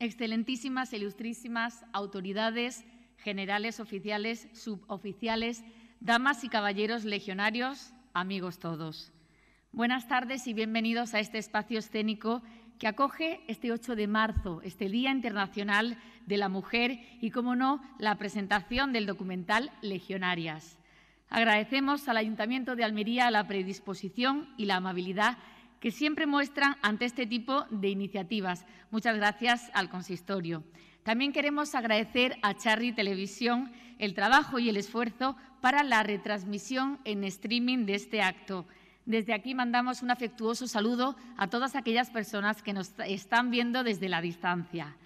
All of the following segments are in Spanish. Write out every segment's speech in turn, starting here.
excelentísimas, ilustrísimas autoridades generales, oficiales, suboficiales, damas y caballeros legionarios, amigos todos. Buenas tardes y bienvenidos a este espacio escénico que acoge este 8 de marzo, este Día Internacional de la Mujer y, como no, la presentación del documental Legionarias. Agradecemos al Ayuntamiento de Almería la predisposición y la amabilidad que siempre muestran ante este tipo de iniciativas. Muchas gracias al consistorio. También queremos agradecer a Charlie Televisión el trabajo y el esfuerzo para la retransmisión en streaming de este acto. Desde aquí mandamos un afectuoso saludo a todas aquellas personas que nos están viendo desde la distancia.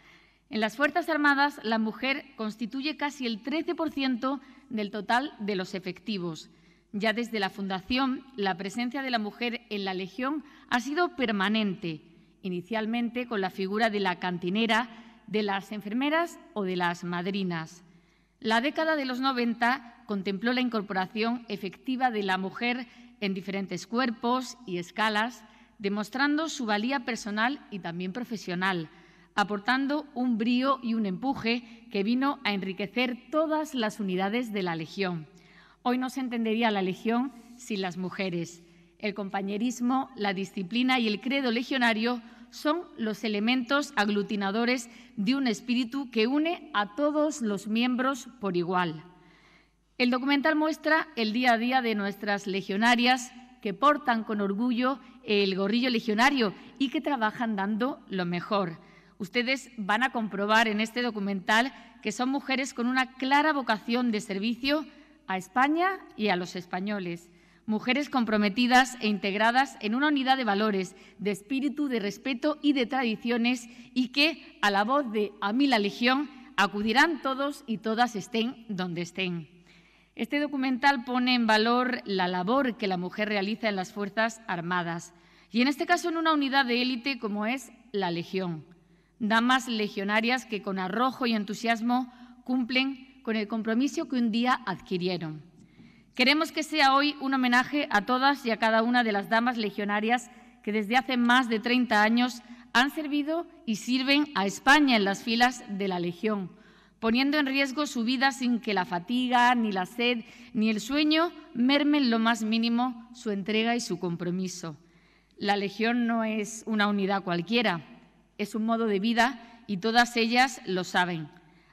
En las Fuerzas Armadas, la mujer constituye casi el 13% del total de los efectivos. Ya desde la fundación, la presencia de la mujer en la Legión ha sido permanente, inicialmente con la figura de la cantinera, de las enfermeras o de las madrinas. La década de los 90 contempló la incorporación efectiva de la mujer en diferentes cuerpos y escalas, demostrando su valía personal y también profesional, aportando un brío y un empuje que vino a enriquecer todas las unidades de la Legión. Hoy no se entendería la legión sin las mujeres. El compañerismo, la disciplina y el credo legionario son los elementos aglutinadores de un espíritu que une a todos los miembros por igual. El documental muestra el día a día de nuestras legionarias que portan con orgullo el gorrillo legionario y que trabajan dando lo mejor. Ustedes van a comprobar en este documental que son mujeres con una clara vocación de servicio a España y a los españoles. Mujeres comprometidas e integradas en una unidad de valores, de espíritu, de respeto y de tradiciones y que, a la voz de A mí la Legión, acudirán todos y todas estén donde estén. Este documental pone en valor la labor que la mujer realiza en las Fuerzas Armadas y en este caso en una unidad de élite como es la Legión. Damas legionarias que con arrojo y entusiasmo cumplen con el compromiso que un día adquirieron. Queremos que sea hoy un homenaje a todas y a cada una de las damas legionarias que desde hace más de 30 años han servido y sirven a España en las filas de la Legión, poniendo en riesgo su vida sin que la fatiga, ni la sed, ni el sueño mermen lo más mínimo su entrega y su compromiso. La Legión no es una unidad cualquiera, es un modo de vida y todas ellas lo saben.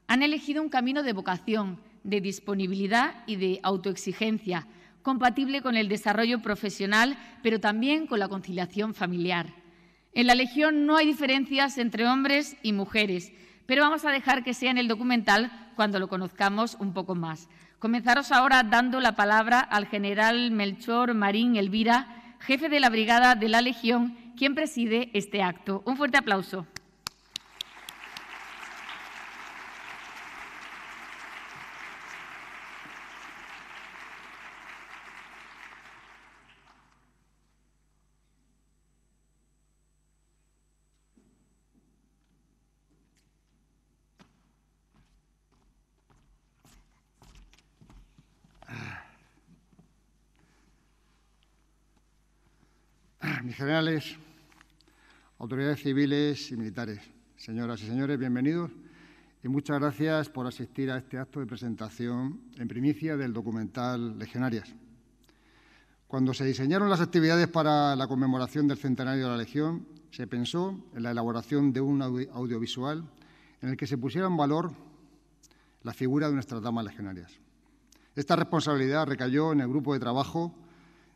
Han elegido un camino de vocación, de disponibilidad y de autoexigencia, compatible con el desarrollo profesional, pero también con la conciliación familiar. En la Legión no hay diferencias entre hombres y mujeres, pero vamos a dejar que sea en el documental cuando lo conozcamos un poco más. Comenzaros ahora dando la palabra al general Melchor Marín Elvira, jefe de la Brigada de la Legión, quien preside este acto. Un fuerte aplauso. generales, autoridades civiles y militares, señoras y señores, bienvenidos y muchas gracias por asistir a este acto de presentación en primicia del documental Legionarias. Cuando se diseñaron las actividades para la conmemoración del centenario de la Legión, se pensó en la elaboración de un audiovisual en el que se pusiera en valor la figura de nuestras damas legionarias. Esta responsabilidad recayó en el grupo de trabajo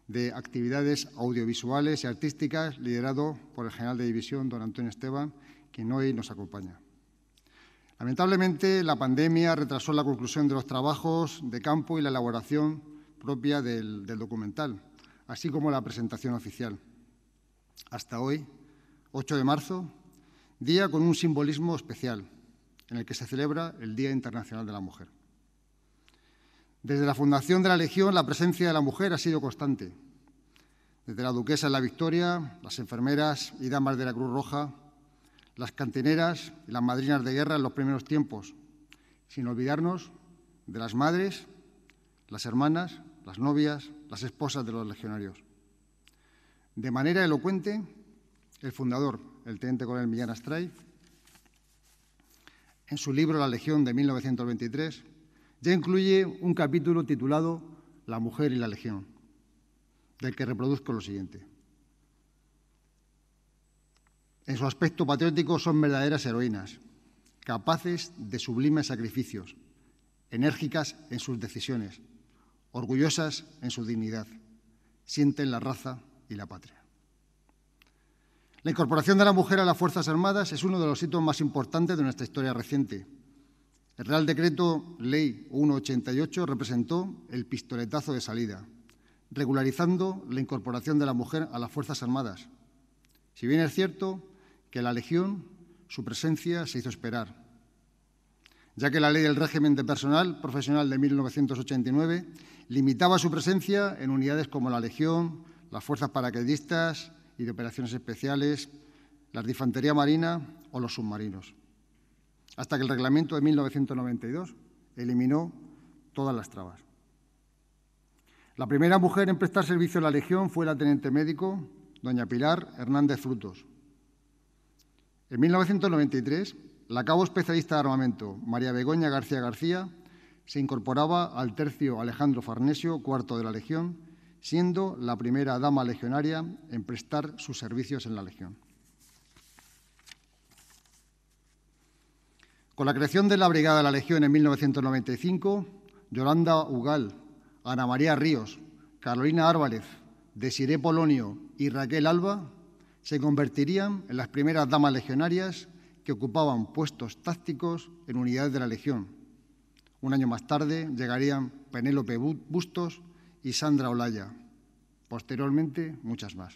de actividades audiovisuales y artísticas, liderado por el general de división don Antonio Esteban, quien hoy nos acompaña. Lamentablemente, la pandemia retrasó la conclusión de los trabajos de campo y la elaboración propia del, documental, así como la presentación oficial. Hasta hoy, 8 de marzo, día con un simbolismo especial, en el que se celebra el Día Internacional de la Mujer. Desde la fundación de la Legión, la presencia de la mujer ha sido constante. Desde la duquesa de la Victoria, las enfermeras y damas de la Cruz Roja, las cantineras y las madrinas de guerra en los primeros tiempos, sin olvidarnos de las madres, las hermanas, las novias, las esposas de los legionarios. De manera elocuente, el fundador, el teniente coronel Millán Astray, en su libro La Legión de 1923, ya incluye un capítulo titulado La mujer y la legión, del que reproduzco lo siguiente. En su aspecto patriótico son verdaderas heroínas, capaces de sublimes sacrificios, enérgicas en sus decisiones, orgullosas en su dignidad, sienten la raza y la patria. La incorporación de la mujer a las Fuerzas Armadas es uno de los hitos más importantes de nuestra historia reciente el Real Decreto Ley 188 representó el pistoletazo de salida, regularizando la incorporación de la mujer a las Fuerzas Armadas. Si bien es cierto que la Legión, su presencia se hizo esperar, ya que la ley del régimen de personal profesional de 1989 limitaba su presencia en unidades como la Legión, las Fuerzas Paracaidistas y de Operaciones Especiales, la Infantería Marina o los submarinos hasta que el reglamento de 1992 eliminó todas las trabas. La primera mujer en prestar servicio a la Legión fue la teniente médico, doña Pilar Hernández Frutos. En 1993, la cabo especialista de armamento, María Begoña García García, se incorporaba al tercio Alejandro Farnesio, cuarto de la Legión, siendo la primera dama legionaria en prestar sus servicios en la Legión. Con la creación de la Brigada de la Legión en 1995, Yolanda Ugal, Ana María Ríos, Carolina Árvarez, Desiré Polonio y Raquel Alba se convertirían en las primeras damas legionarias que ocupaban puestos tácticos en unidades de la Legión. Un año más tarde llegarían Penélope Bustos y Sandra Olaya. Posteriormente, muchas más.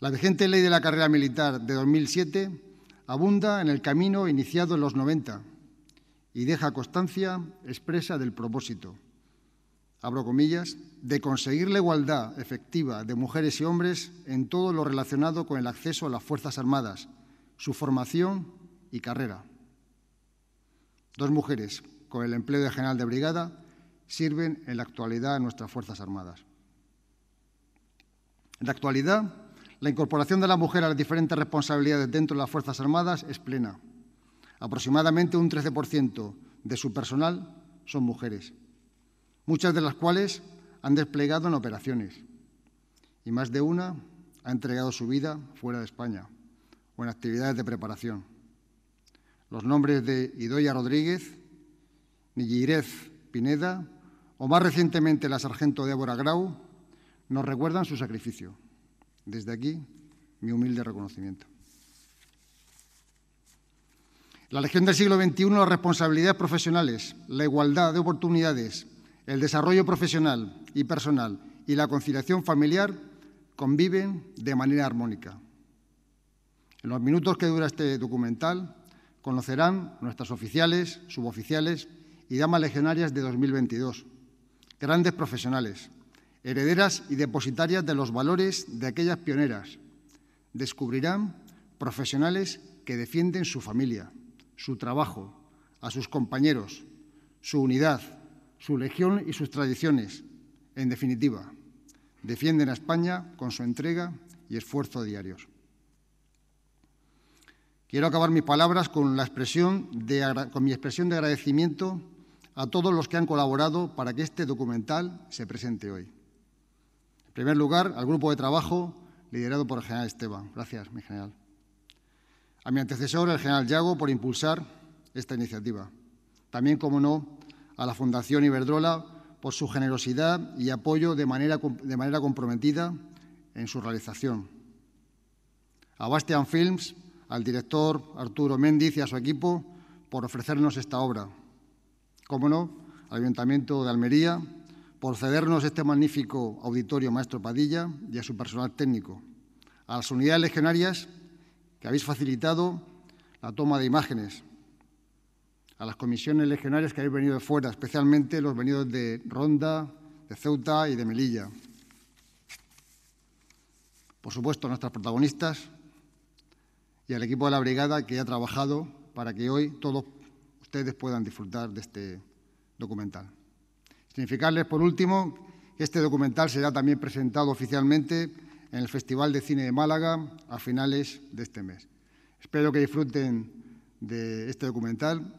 La vigente ley de la carrera militar de 2007 abunda en el camino iniciado en los 90 y deja constancia expresa del propósito, abro comillas, de conseguir la igualdad efectiva de mujeres y hombres en todo lo relacionado con el acceso a las Fuerzas Armadas, su formación y carrera. Dos mujeres con el empleo de general de brigada sirven en la actualidad a nuestras Fuerzas Armadas. En la actualidad, la incorporación de la mujer a las diferentes responsabilidades dentro de las Fuerzas Armadas es plena. Aproximadamente un 13% de su personal son mujeres, muchas de las cuales han desplegado en operaciones y más de una ha entregado su vida fuera de España o en actividades de preparación. Los nombres de Idoya Rodríguez, Nigirez Pineda o más recientemente la sargento Débora Grau nos recuerdan su sacrificio. Desde aquí, mi humilde reconocimiento. La Legión del siglo XXI, las responsabilidades profesionales, la igualdad de oportunidades, el desarrollo profesional y personal y la conciliación familiar conviven de manera armónica. En los minutos que dura este documental conocerán nuestras oficiales, suboficiales y damas legionarias de 2022, grandes profesionales, herederas y depositarias de los valores de aquellas pioneras. Descubrirán profesionales que defienden su familia, su trabajo, a sus compañeros, su unidad, su legión y sus tradiciones. En definitiva, defienden a España con su entrega y esfuerzo diarios. Quiero acabar mis palabras con, con mi expresión de agradecimiento a todos los que han colaborado para que este documental se presente hoy primer lugar, al grupo de trabajo liderado por el general Esteban. Gracias, mi general. A mi antecesor, el general Yago, por impulsar esta iniciativa. También, como no, a la Fundación Iberdrola por su generosidad y apoyo de manera, de manera comprometida en su realización. A Bastian Films, al director Arturo Méndiz y a su equipo por ofrecernos esta obra. Como no, al Ayuntamiento de Almería por cedernos este magnífico auditorio, maestro Padilla, y a su personal técnico, a las unidades legionarias que habéis facilitado la toma de imágenes, a las comisiones legionarias que habéis venido de fuera, especialmente los venidos de Ronda, de Ceuta y de Melilla. Por supuesto, a nuestras protagonistas y al equipo de la brigada que ha trabajado para que hoy todos ustedes puedan disfrutar de este documental. Significarles, por último, que este documental será también presentado oficialmente en el Festival de Cine de Málaga a finales de este mes. Espero que disfruten de este documental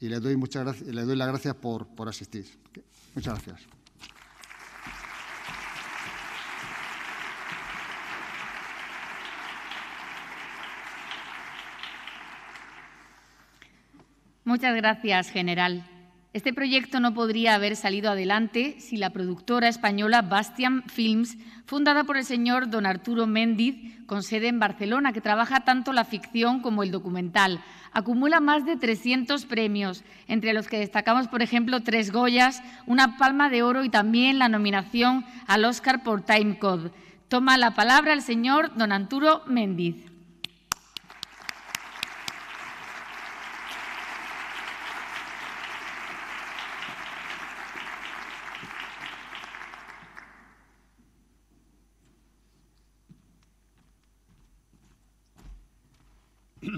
y les doy, muchas doy las gracias por, por asistir. Muchas gracias. Muchas gracias, general. Este proyecto no podría haber salido adelante si la productora española Bastian Films, fundada por el señor don Arturo Méndiz, con sede en Barcelona, que trabaja tanto la ficción como el documental, acumula más de 300 premios, entre los que destacamos, por ejemplo, tres Goyas, una Palma de Oro y también la nominación al Oscar por Time Code. Toma la palabra el señor don Arturo Méndiz.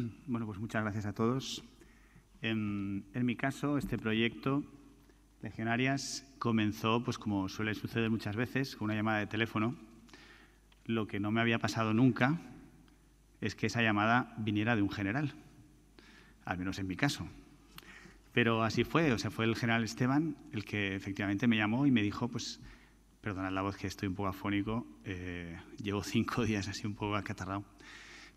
Bueno, pues muchas gracias a todos. En, mi caso, este proyecto Legionarias comenzó, pues como suele suceder muchas veces, con una llamada de teléfono. Lo que no me había pasado nunca es que esa llamada viniera de un general, al menos en mi caso. Pero así fue, o sea, fue el general Esteban el que efectivamente me llamó y me dijo, pues, perdonad la voz que estoy un poco afónico, eh, llevo cinco días así un poco acatarrado.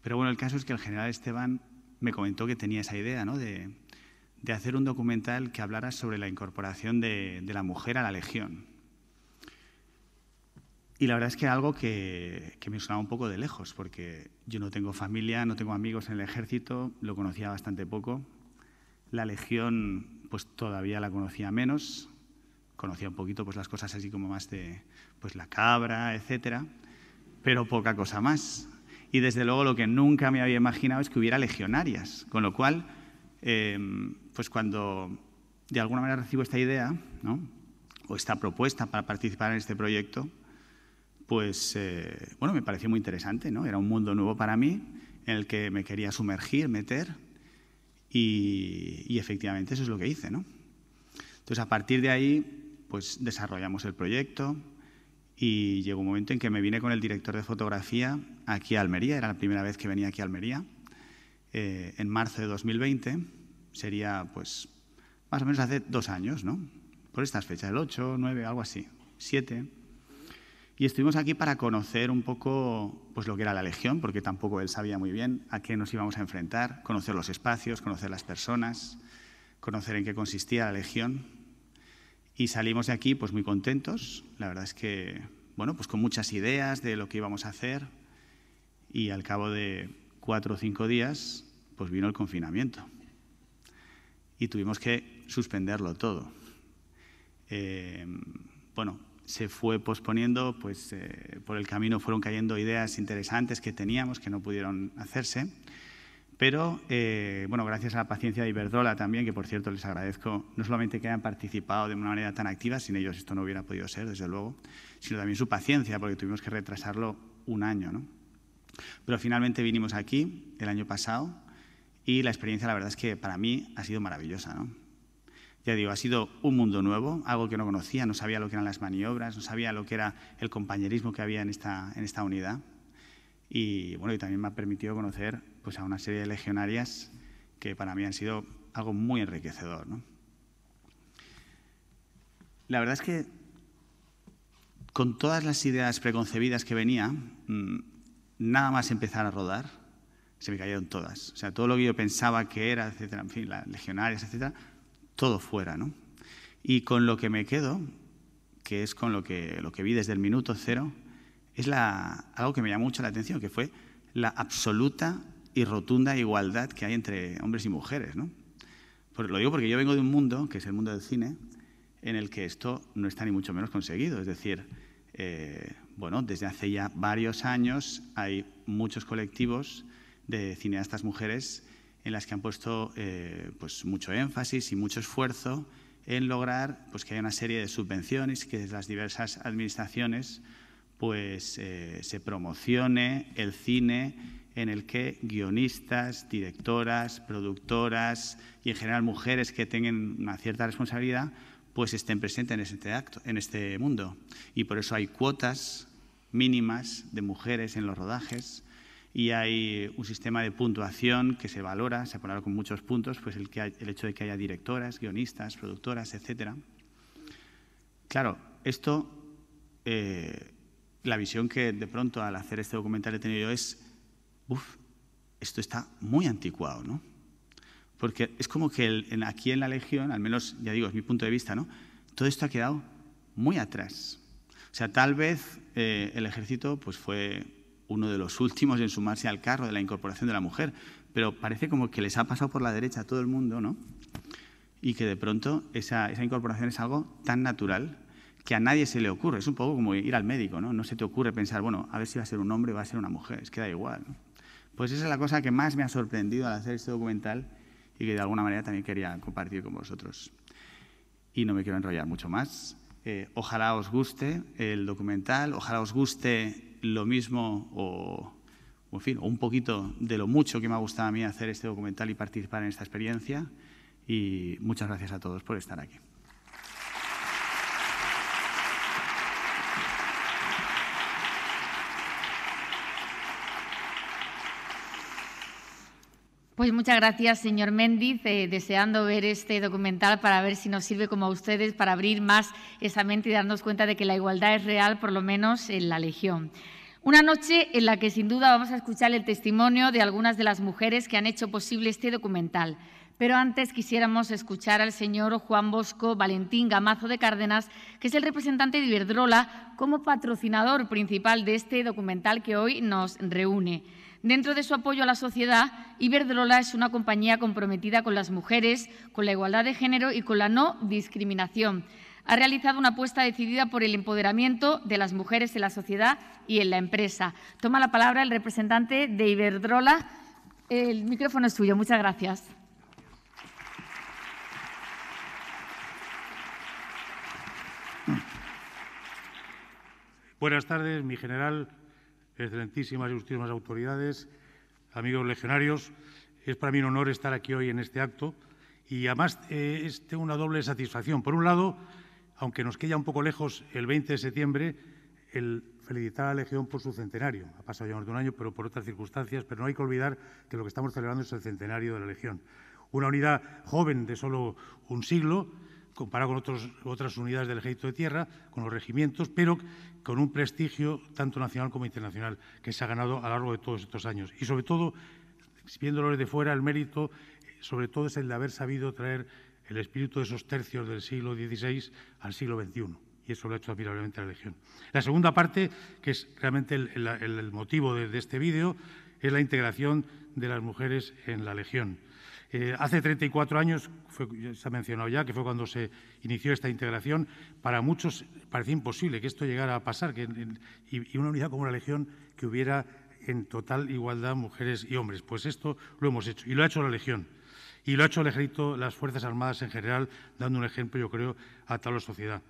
Pero bueno, el caso es que el general Esteban me comentó que tenía esa idea, De, hacer un documental que hablara sobre la incorporación de, la mujer a la legión. Y la verdad es que era algo que, que, me sonaba un poco de lejos, porque yo no tengo familia, no tengo amigos en el ejército, lo conocía bastante poco. La legión, pues todavía la conocía menos, conocía un poquito pues, las cosas así como más de pues, la cabra, etcétera, pero poca cosa más y desde luego lo que nunca me había imaginado es que hubiera legionarias, con lo cual, em, pues cuando de alguna manera recibo esta idea ¿no? o esta propuesta para participar en este proyecto, pues eh, bueno, me pareció muy interesante, ¿no? Era un mundo nuevo para mí en el que me quería sumergir, meter y, y efectivamente eso es lo que hice, ¿no? Entonces a partir de ahí, pues desarrollamos el proyecto, y llegó un momento en que me vine con el director de fotografía aquí a Almería, era la primera vez que venía aquí a Almería, eh, en marzo de 2020, sería pues más o menos hace dos años, ¿no? Por estas fechas, el 8, 9, algo así, 7. Y estuvimos aquí para conocer un poco pues, lo que era la Legión, porque tampoco él sabía muy bien a qué nos íbamos a enfrentar, conocer los espacios, conocer las personas, conocer en qué consistía la Legión. Y salimos de aquí pues muy contentos, la verdad es que, bueno, pues con muchas ideas de lo que íbamos a hacer y al cabo de cuatro o cinco días pues vino el confinamiento y tuvimos que suspenderlo todo. Eh, bueno, se fue posponiendo, pues eh, por el camino fueron cayendo ideas interesantes que teníamos que no pudieron hacerse pero, eh, bueno, gracias a la paciencia de Iberdrola también, que por cierto les agradezco no solamente que hayan participado de una manera tan activa, sin ellos esto no hubiera podido ser, desde luego, sino también su paciencia, porque tuvimos que retrasarlo un año. Pero finalmente vinimos aquí el año pasado y la experiencia, la verdad es que para mí ha sido maravillosa. Ya digo, ha sido un mundo nuevo, algo que no conocía, no sabía lo que eran las maniobras, no sabía lo que era el compañerismo que había en esta unidad. Y bueno, y también me ha permitido conocer pues, a una serie de legionarias que para mí han sido algo muy enriquecedor. ¿no? La verdad es que con todas las ideas preconcebidas que venía, mm, nada más empezar a rodar, se me cayeron todas. O sea, todo lo que yo pensaba que era, etcétera, en fin, las legionarias, etcétera, todo fuera, ¿no? Y con lo que me quedo, que es con lo que, lo que vi desde el minuto cero, es algo que me llamó mucho la atención, que fue la absoluta y rotunda igualdad que hay entre hombres y mujeres. ¿no? lo digo porque yo vengo de un mundo, que es el mundo del cine, en el que esto no está ni mucho menos conseguido. Es decir, eh, bueno, desde hace ya varios años hay muchos colectivos de cineastas mujeres en las que han puesto eh, pues mucho énfasis y mucho esfuerzo en lograr pues, que haya una serie de subvenciones que las diversas administraciones pues eh, se promocione el cine en el que guionistas, directoras, productoras y en general mujeres que tengan una cierta responsabilidad pues estén presentes en este acto, en este mundo. Y por eso hay cuotas mínimas de mujeres en los rodajes y hay un sistema de puntuación que se valora, se pone con muchos puntos, pues el, el hecho de que haya directoras, guionistas, productoras, etcétera. Claro, esto eh, la visión que de pronto al hacer este documental he tenido yo es, uff, esto está muy anticuado, ¿no? Porque es como que aquí en la Legión, al menos, ya digo, es mi punto de vista, ¿no? Todo esto ha quedado muy atrás. O sea, tal vez eh, el ejército pues, fue uno de los últimos en sumarse al carro de la incorporación de la mujer, pero parece como que les ha pasado por la derecha a todo el mundo, ¿no? Y que de pronto esa, esa incorporación es algo tan natural que a nadie se le ocurre. Es un poco como ir al médico, ¿no? No se te ocurre pensar, bueno, a ver si va a ser un hombre o va a ser una mujer, es que da igual. Pues esa es la cosa que más me ha sorprendido al hacer este documental y que de alguna manera también quería compartir con vosotros. Y no me quiero enrollar mucho más. Eh, ojalá os guste el documental, ojalá os guste lo mismo o, en fin, un poquito de lo mucho que me ha gustado a mí hacer este documental y participar en esta experiencia. Y muchas gracias a todos por estar aquí. Pues muchas gracias, señor Méndez, eh, deseando ver este documental para ver si nos sirve como a ustedes para abrir más esa mente y darnos cuenta de que la igualdad es real, por lo menos en la Legión. Una noche en la que sin duda vamos a escuchar el testimonio de algunas de las mujeres que han hecho posible este documental. Pero antes quisiéramos escuchar al señor Juan Bosco Valentín Gamazo de Cárdenas, que es el representante de Iberdrola como patrocinador principal de este documental que hoy nos reúne. Dentro de su apoyo a la sociedad, Iberdrola es una compañía comprometida con las mujeres, con la igualdad de género y con la no discriminación. Ha realizado una apuesta decidida por el empoderamiento de las mujeres en la sociedad y en la empresa. Toma la palabra el representante de Iberdrola. El micrófono es suyo. Muchas gracias. Buenas tardes, mi general excelentísimas y justísimas autoridades, amigos legionarios, es para mí un honor estar aquí hoy en este acto y además eh, tengo una doble satisfacción. Por un lado, aunque nos queda un poco lejos el 20 de septiembre, el felicitar a la Legión por su centenario. Ha pasado ya más de un año, pero por otras circunstancias, pero no hay que olvidar que lo que estamos celebrando es el centenario de la Legión. Una unidad joven de solo un siglo comparado con otras unidades del Ejército de Tierra, con los regimientos, pero con un prestigio tanto nacional como internacional que se ha ganado a lo largo de todos estos años. Y sobre todo, viéndolo desde fuera, el mérito sobre todo es el de haber sabido traer el espíritu de esos tercios del siglo XVI al siglo XXI. Y eso lo ha hecho admirablemente la Legión. La segunda parte, que es realmente el, motivo de este vídeo, es la integración de las mujeres en la Legión. Eh, hace 34 años, se ha mencionado ya, que fue cuando se inició esta integración, para muchos parecía imposible que esto llegara a pasar, y, una unidad como la Legión que hubiera en total igualdad mujeres y hombres. Pues esto lo hemos hecho, y lo ha hecho la Legión. Y lo ha hecho el ejército, las Fuerzas Armadas en general, dando un ejemplo, yo creo, a toda la sociedad.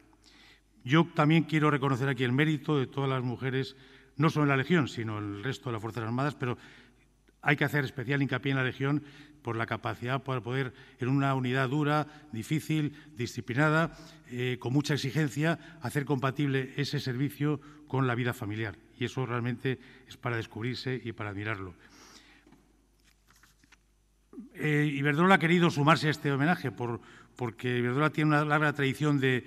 Yo también quiero reconocer aquí el mérito de todas las mujeres, no solo en la Legión, sino en el resto de las Fuerzas Armadas, pero hay que hacer especial hincapié en la Legión por la capacidad para poder, en una unidad dura, difícil, disciplinada, eh, con mucha exigencia, hacer compatible ese servicio con la vida familiar. Y eso realmente es para descubrirse y para admirarlo. Eh, Iberdrola ha querido sumarse a este homenaje porque Iberdrola tiene una larga tradición de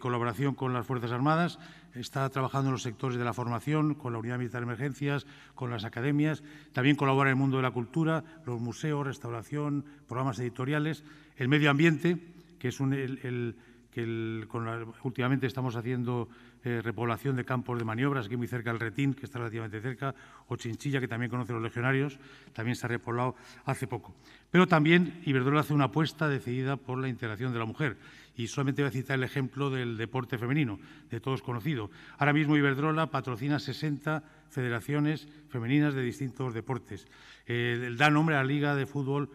colaboración con las Fuerzas Armadas está trabajando en los sectores de la formación, con la Unidad Militar de Emergencias, con las academias, también colabora en el mundo de la cultura, los museos, restauración, programas editoriales, el medio ambiente, que es un, el, que últimamente estamos haciendo eh, repoblación de campos de maniobras, aquí muy cerca el Retín, que está relativamente cerca, o Chinchilla, que también conocen los legionarios, también se ha repoblado hace poco. Pero también Iberdrola hace una apuesta decidida por la integración de la mujer. Y solamente voy a citar el ejemplo del deporte femenino, de todos conocido. Ahora mismo Iberdrola patrocina 60 federaciones femeninas de distintos deportes. Eh, da nombre a la Liga de Fútbol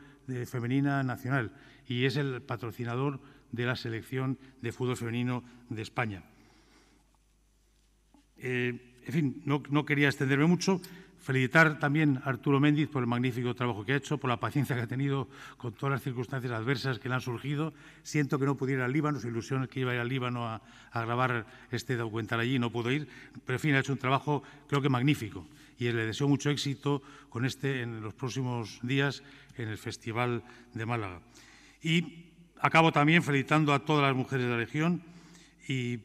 Femenina Nacional y es el patrocinador de la selección de fútbol femenino de España. Eh, en fin, no, quería extenderme mucho. Felicitar también a Arturo Méndiz por el magnífico trabajo que ha hecho, por la paciencia que ha tenido con todas las circunstancias adversas que le han surgido. Siento que no pudiera ir al Líbano, su ilusión que iba a ir al Líbano a, grabar este documental allí, no pudo ir, pero en fin, ha hecho un trabajo creo que magnífico y le deseo mucho éxito con este en los próximos días en el Festival de Málaga. Y acabo también felicitando a todas las mujeres de la región y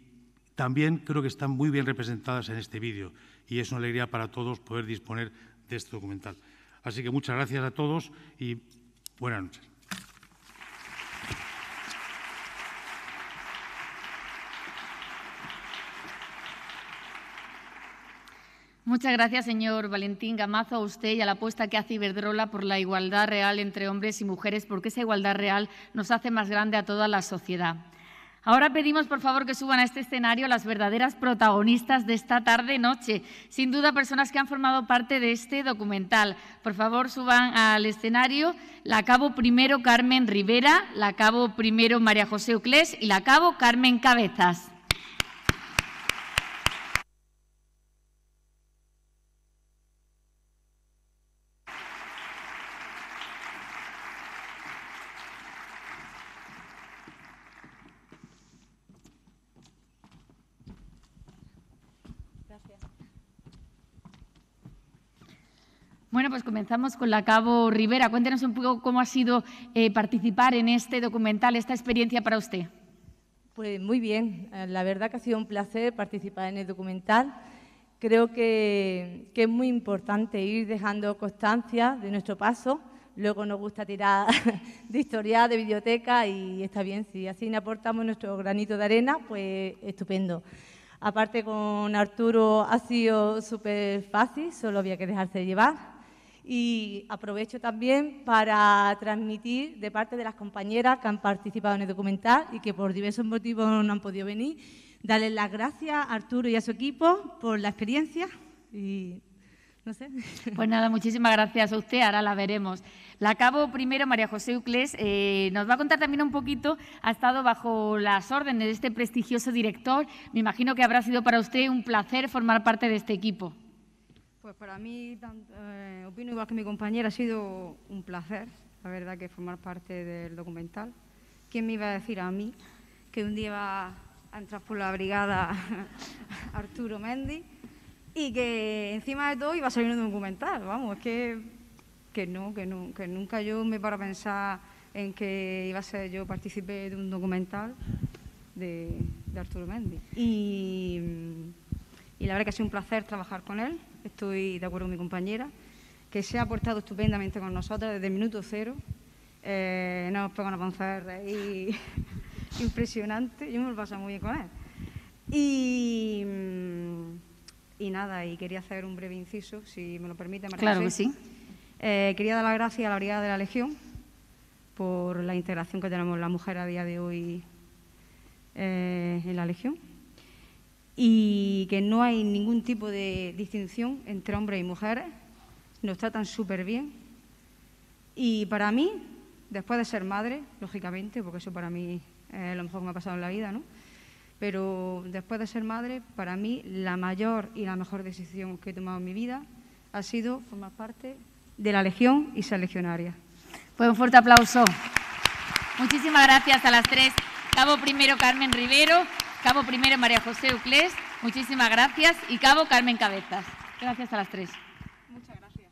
también creo que están muy bien representadas en este vídeo y es una alegría para todos poder disponer de este documental. Así que muchas gracias a todos y buenas noches. Muchas gracias, señor Valentín Gamazo, a usted y a la apuesta que hace Iberdrola por la igualdad real entre hombres y mujeres, porque esa igualdad real nos hace más grande a toda la sociedad. Ahora pedimos, por favor, que suban a este escenario las verdaderas protagonistas de esta tarde-noche. Sin duda, personas que han formado parte de este documental. Por favor, suban al escenario la cabo primero Carmen Rivera, la cabo primero María José Euclés y la cabo Carmen Cabezas. Comenzamos con la Cabo Rivera. Cuéntenos un poco cómo ha sido eh, participar en este documental, esta experiencia para usted. Pues muy bien, eh, la verdad que ha sido un placer participar en el documental. Creo que, que es muy importante ir dejando constancia de nuestro paso. Luego nos gusta tirar de historia, de biblioteca y está bien, si así aportamos nuestro granito de arena, pues estupendo. Aparte con Arturo ha sido súper fácil, solo había que dejarse llevar. Y aprovecho también para transmitir de parte de las compañeras que han participado en el documental y que por diversos motivos no han podido venir, darles las gracias a Arturo y a su equipo por la experiencia y no sé. Pues nada, muchísimas gracias a usted, ahora la veremos. La acabo primero, María José Ucles. Eh, nos va a contar también un poquito, ha estado bajo las órdenes de este prestigioso director, me imagino que habrá sido para usted un placer formar parte de este equipo. Pues para mí, eh, opino igual que mi compañera, ha sido un placer, la verdad, que formar parte del documental. ¿Quién me iba a decir a mí que un día iba a entrar por la brigada Arturo Mendy y que encima de todo iba a salir un documental? Vamos, es que, no, que nunca yo me paro a pensar en que iba a ser yo partícipe de un documental de, Arturo Mendy. y la verdad que ha sido un placer trabajar con él estoy de acuerdo con mi compañera, que se ha aportado estupendamente con nosotros desde el minuto cero. Eh, no nos pongan a de ahí impresionante, yo me lo paso muy bien con él. Mm, y, nada, y quería hacer un breve inciso, si me lo permite, Claro sí. Eh, quería dar las gracias a la Brigada de la Legión por la integración que tenemos la mujer a día de hoy eh, en la Legión y que no hay ningún tipo de distinción entre hombres y mujeres, nos tratan súper bien. Y para mí, después de ser madre, lógicamente, porque eso para mí es eh, lo mejor que me ha pasado en la vida, ¿no? Pero después de ser madre, para mí la mayor y la mejor decisión que he tomado en mi vida ha sido formar parte de la Legión y ser legionaria. Pues un fuerte aplauso. Muchísimas gracias a las tres. Cabo primero Carmen Rivero. Cabo primero María José Uclés, muchísimas gracias. Y Cabo Carmen Cabezas. Gracias a las tres. Muchas gracias.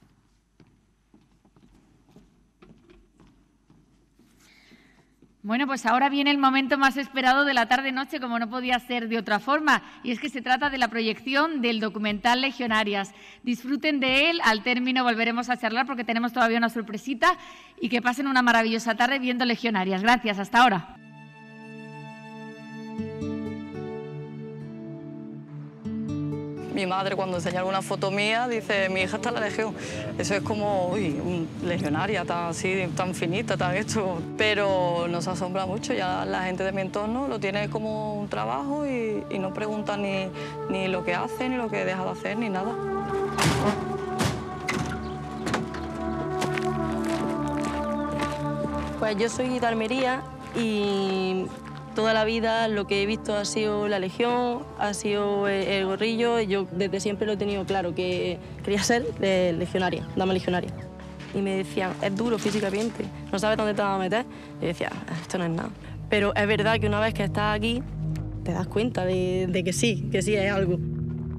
Bueno, pues ahora viene el momento más esperado de la tarde-noche, como no podía ser de otra forma, y es que se trata de la proyección del documental Legionarias. Disfruten de él, al término volveremos a charlar porque tenemos todavía una sorpresita y que pasen una maravillosa tarde viendo Legionarias. Gracias, hasta ahora. Mi madre cuando enseña alguna foto mía dice, mi hija está en la legión. Eso es como, uy, legionaria, tan así, tan finita, tan esto. Pero nos asombra mucho, ya la gente de mi entorno lo tiene como un trabajo y, no pregunta ni, lo que hace, ni lo que deja de hacer, ni nada. Pues yo soy de Almería y toda la vida lo que he visto ha sido la Legión, ha sido eh, el, gorrillo, gorrillo. Yo desde siempre lo he tenido claro, que quería ser eh, legionaria, dama legionaria. Y me decían, es duro físicamente, no sabes dónde te vas a meter. Y decía, ah, esto no es nada. Pero es verdad que una vez que estás aquí, te das cuenta de, que sí, que sí es algo.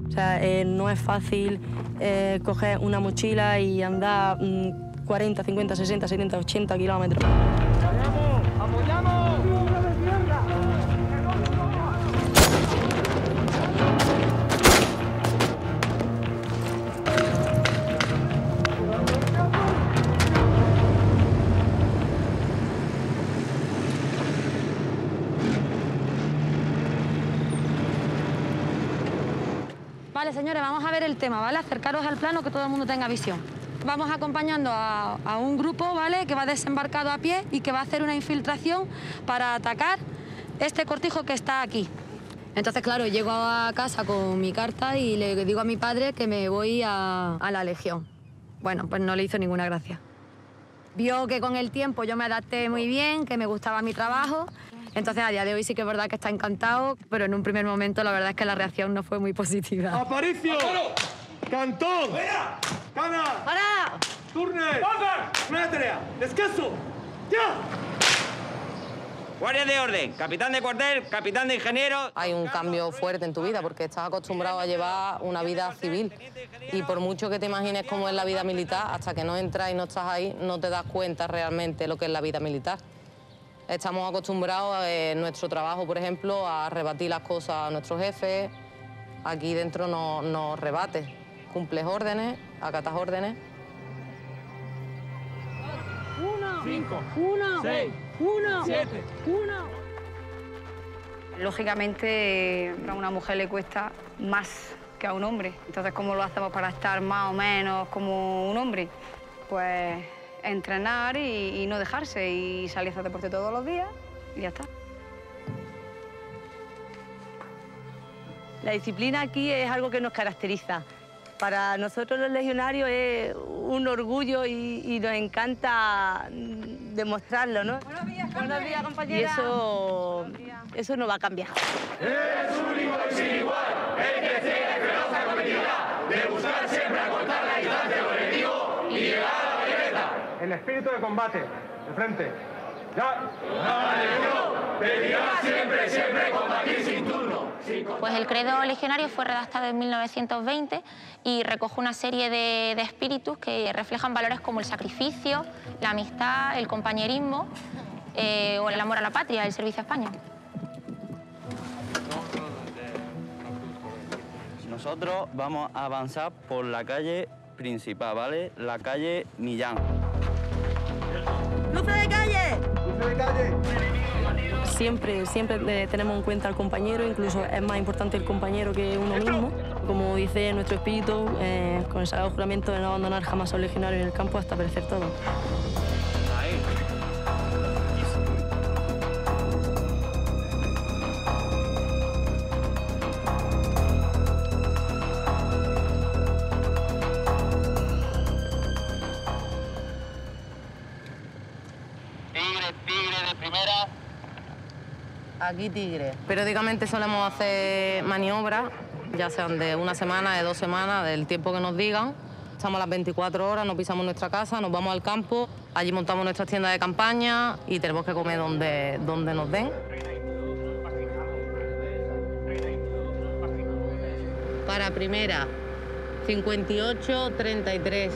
O sea, eh, no es fácil coger una mochila y andar 40, 50, 60, 70, 80 kilómetros. señores, vamos a ver el tema, ¿vale? Acercaros al plano que todo el mundo tenga visión. Vamos acompañando a, un grupo, ¿vale? Que va desembarcado a pie y que va a hacer una infiltración para atacar este cortijo que está aquí. Entonces, claro, llego a casa con mi carta y le digo a mi padre que me voy a, a, la Legión. Bueno, pues no le hizo ninguna gracia. Vio que con el tiempo yo me adapté muy bien, que me gustaba mi trabajo entonces, a día de hoy sí que es verdad que está encantado, pero en un primer momento la verdad es que la reacción no fue muy positiva. ¡Aparicio! ¡Cantón! ¡Fuera! ¡Cana! ¡Para! ¡Turnes! ¡Una tarea! ¡Descanso! ¡Ya! Guardia de orden, capitán de cuartel, capitán de ingeniero. Hay un cambio fuerte en tu vida porque estás acostumbrado a llevar una vida civil y por mucho que te imagines cómo es la vida militar, hasta que no entras y no estás ahí, no te das cuenta realmente lo que es la vida militar. Estamos acostumbrados eh, en nuestro trabajo, por ejemplo, a rebatir las cosas a nuestros jefes. Aquí dentro no, no rebates, cumples órdenes, acatas órdenes. Uno, cinco, uno, seis, uno, siete, uno lógicamente eh, a una mujer le cuesta más que a un hombre. Entonces, ¿cómo lo hacemos para estar más o menos como un hombre? Pues entrenar y, no dejarse. Y salir a hacer deporte todos los días y ya está. La disciplina aquí es algo que nos caracteriza. Para nosotros los legionarios es un orgullo y, nos encanta demostrarlo, ¿no? Buenos días, Y eso, eso no va a cambiar. El espíritu de combate. De frente. ¡Ya! Pues el credo legionario fue redactado en 1920 y recoge una serie de, espíritus que reflejan valores como el sacrificio, la amistad, el compañerismo eh, o el amor a la patria, el servicio a España. Nosotros vamos a avanzar por la calle principal, ¿vale? La calle Millán. ¡Luce de calle! ¡Luce de calle! Siempre, siempre eh, tenemos en cuenta al compañero, incluso es más importante el compañero que uno mismo. Como dice nuestro espíritu, eh, con el sagrado juramento de no abandonar jamás a un en el campo hasta perecer todo. Periódicamente solemos hacer maniobras, ya sean de una semana, de dos semanas, del tiempo que nos digan. Estamos las 24 horas, nos pisamos nuestra casa, nos vamos al campo, allí montamos nuestras tiendas de campaña y tenemos que comer donde, donde nos den. Para primera, 58-33.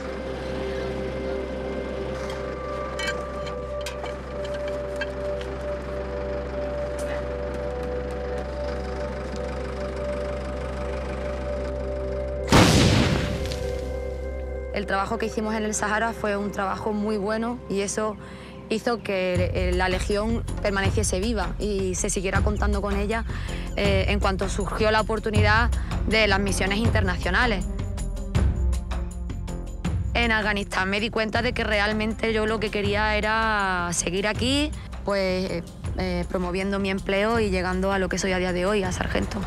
El trabajo que hicimos en el Sahara fue un trabajo muy bueno y eso hizo que eh, la Legión permaneciese viva y se siguiera contando con ella eh, en cuanto surgió la oportunidad de las misiones internacionales. En Afganistán me di cuenta de que realmente yo lo que quería era seguir aquí, pues eh, promoviendo mi empleo y llegando a lo que soy a día de hoy, a sargento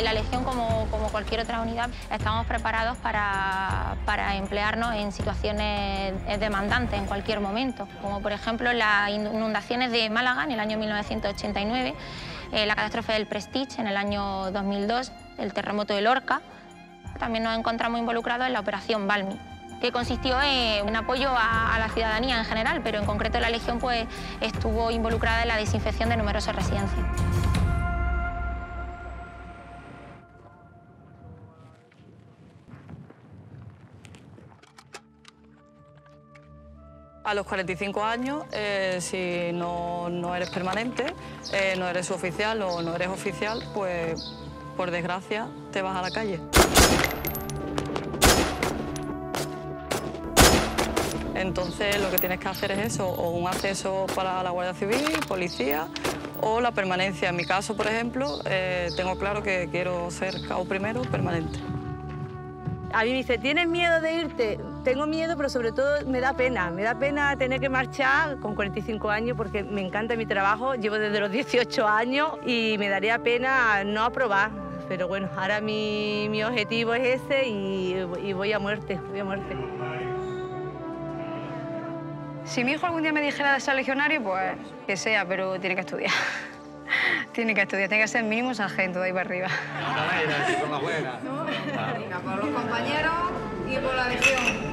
la Legión, como, cualquier otra unidad, estamos preparados para, emplearnos en situaciones demandantes en cualquier momento, como por ejemplo las inundaciones de Málaga en el año 1989, eh, la catástrofe del Prestige en el año 2002, el terremoto de Lorca. También nos encontramos involucrados en la operación Balmi, que consistió en un apoyo a, la ciudadanía en general, pero en concreto la Legión pues, estuvo involucrada en la desinfección de numerosas residencias. A los 45 años, eh, si no, eres permanente, eh, no eres oficial o no eres oficial, pues por desgracia te vas a la calle. Entonces lo que tienes que hacer es eso, o un acceso para la Guardia Civil, policía, o la permanencia. En mi caso, por ejemplo, eh, tengo claro que quiero ser CAO primero permanente a mí me dice, ¿tienes miedo de irte? Tengo miedo, pero sobre todo me da pena. Me da pena tener que marchar con 45 años porque me encanta mi trabajo. Llevo desde los 18 años y me daría pena no aprobar. Pero bueno, ahora mi, objetivo es ese y, voy a muerte, voy a muerte. Si mi hijo algún día me dijera de ser legionario, pues que sea, pero tiene que estudiar. Tiene que estudiar, tiene que ser mínimo sargento de ahí para arriba. Para los compañeros y por la legión.